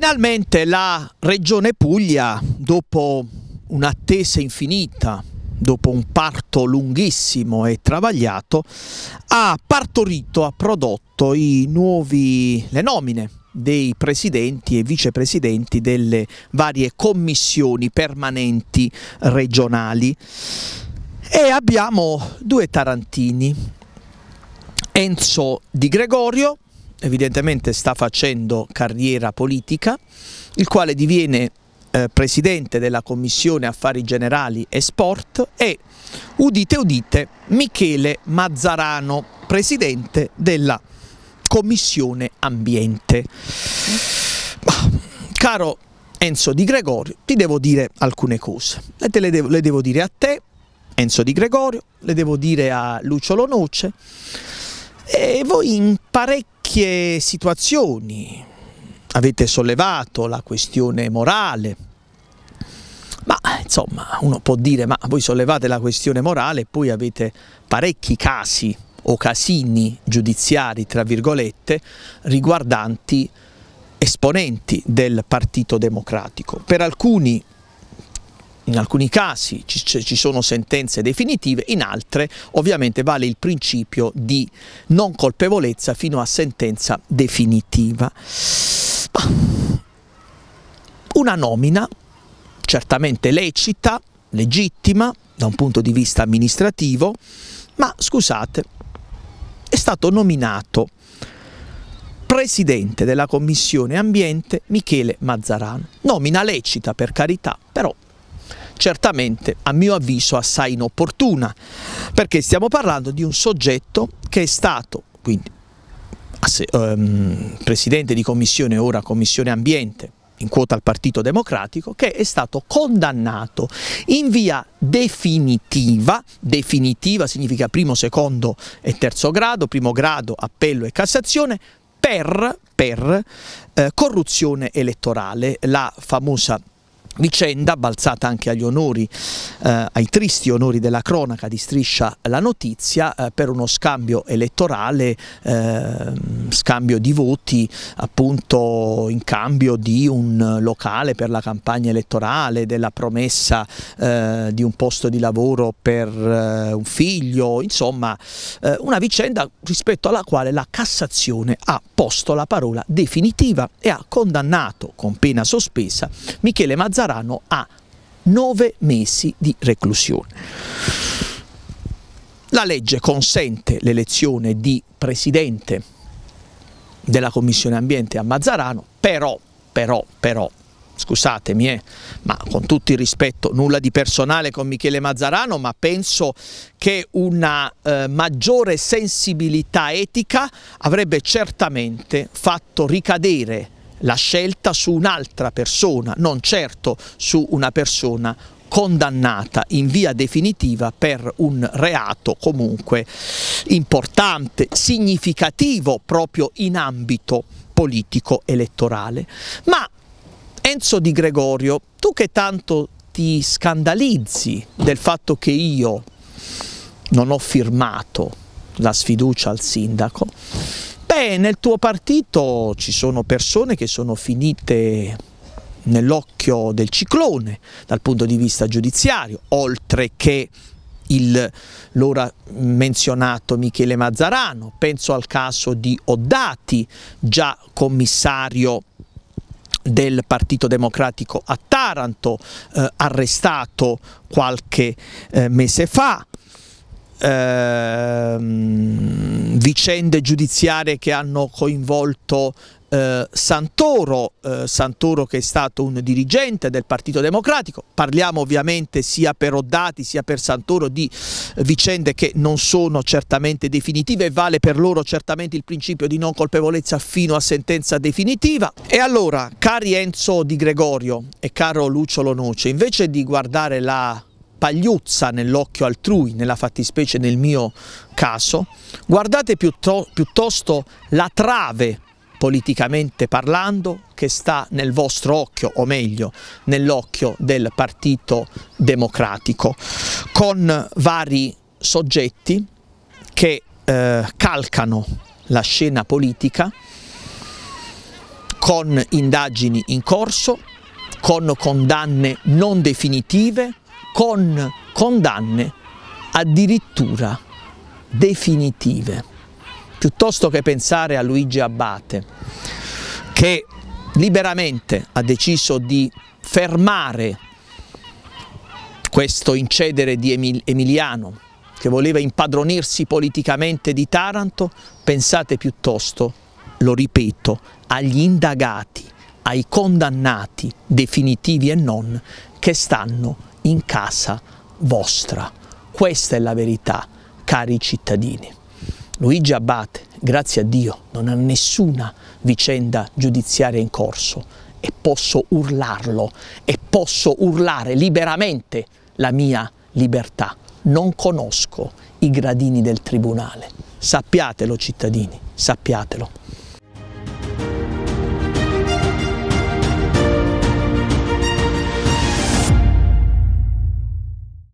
Finalmente la Regione Puglia, dopo un'attesa infinita, dopo un parto lunghissimo e travagliato, ha partorito, ha prodotto nuovi, le nomine dei presidenti e vicepresidenti delle varie commissioni permanenti regionali. E abbiamo due tarantini, Enzo Di Gregorio, evidentemente sta facendo carriera politica, il quale diviene eh, presidente della Commissione Affari Generali e Sport e, udite udite, Michele Mazzarano, presidente della Commissione Ambiente. Caro Enzo Di Gregorio, ti devo dire alcune cose. Le, le, devo, le devo dire a te, Enzo Di Gregorio, le devo dire a Lucio Lonoce e voi in parecchi vecchie situazioni, avete sollevato la questione morale, ma insomma uno può dire ma voi sollevate la questione morale e poi avete parecchi casi o casini giudiziari, tra virgolette, riguardanti esponenti del Partito Democratico. Per alcuni in alcuni casi ci, ci, sono sentenze definitive, in altre ovviamente vale il principio di non colpevolezza fino a sentenza definitiva. Una nomina certamente lecita, legittima da un punto di vista amministrativo, ma scusate, è stato nominato presidente della Commissione Ambiente Michele Mazzarano. Nomina lecita per carità, però certamente a mio avviso assai inopportuna, perché stiamo parlando di un soggetto che è stato, quindi ehm, presidente di commissione, ora commissione ambiente, in quota al Partito Democratico, che è stato condannato in via definitiva, definitiva significa primo, secondo e terzo grado, primo grado, appello e Cassazione, per, per eh, corruzione elettorale, la famosa vicenda balzata anche agli onori, eh, ai tristi onori della cronaca di Striscia la Notizia eh, per uno scambio elettorale, eh, scambio di voti appunto in cambio di un locale per la campagna elettorale, della promessa eh, di un posto di lavoro per eh, un figlio, insomma eh, una vicenda rispetto alla quale la Cassazione ha posto la parola definitiva e ha condannato con pena sospesa Michele Mazzara saranno a nove mesi di reclusione. La legge consente l'elezione di presidente della Commissione Ambiente a Mazzarano, però, però, però, scusatemi, eh, ma con tutto il rispetto, nulla di personale con Michele Mazzarano, ma penso che una eh, maggiore sensibilità etica avrebbe certamente fatto ricadere la scelta su un'altra persona, non certo su una persona condannata in via definitiva per un reato comunque importante, significativo proprio in ambito politico elettorale. Ma Enzo Di Gregorio, tu che tanto ti scandalizzi del fatto che io non ho firmato la sfiducia al sindaco, eh, nel tuo partito ci sono persone che sono finite nell'occhio del ciclone dal punto di vista giudiziario, oltre che l'ora menzionato Michele Mazzarano, penso al caso di Oddati, già commissario del Partito Democratico a Taranto, eh, arrestato qualche eh, mese fa. Eh, vicende giudiziarie che hanno coinvolto eh, Santoro, eh, Santoro che è stato un dirigente del Partito Democratico, parliamo ovviamente sia per Oddati sia per Santoro di eh, vicende che non sono certamente definitive e vale per loro certamente il principio di non colpevolezza fino a sentenza definitiva. E allora, cari Enzo Di Gregorio e caro Lucio Lonoce, invece di guardare la pagliuzza nell'occhio altrui, nella fattispecie nel mio caso, guardate piuttosto la trave politicamente parlando che sta nel vostro occhio, o meglio nell'occhio del Partito Democratico, con vari soggetti che eh, calcano la scena politica con indagini in corso, con condanne non definitive, con condanne addirittura definitive. Piuttosto che pensare a Luigi Abbate, che liberamente ha deciso di fermare questo incedere di Emiliano, che voleva impadronirsi politicamente di Taranto, pensate piuttosto, lo ripeto, agli indagati, ai condannati definitivi e non, che stanno in casa vostra. Questa è la verità, cari cittadini. Luigi Abate, grazie a Dio, non ha nessuna vicenda giudiziaria in corso e posso urlarlo e posso urlare liberamente la mia libertà. Non conosco i gradini del tribunale. Sappiatelo cittadini, sappiatelo.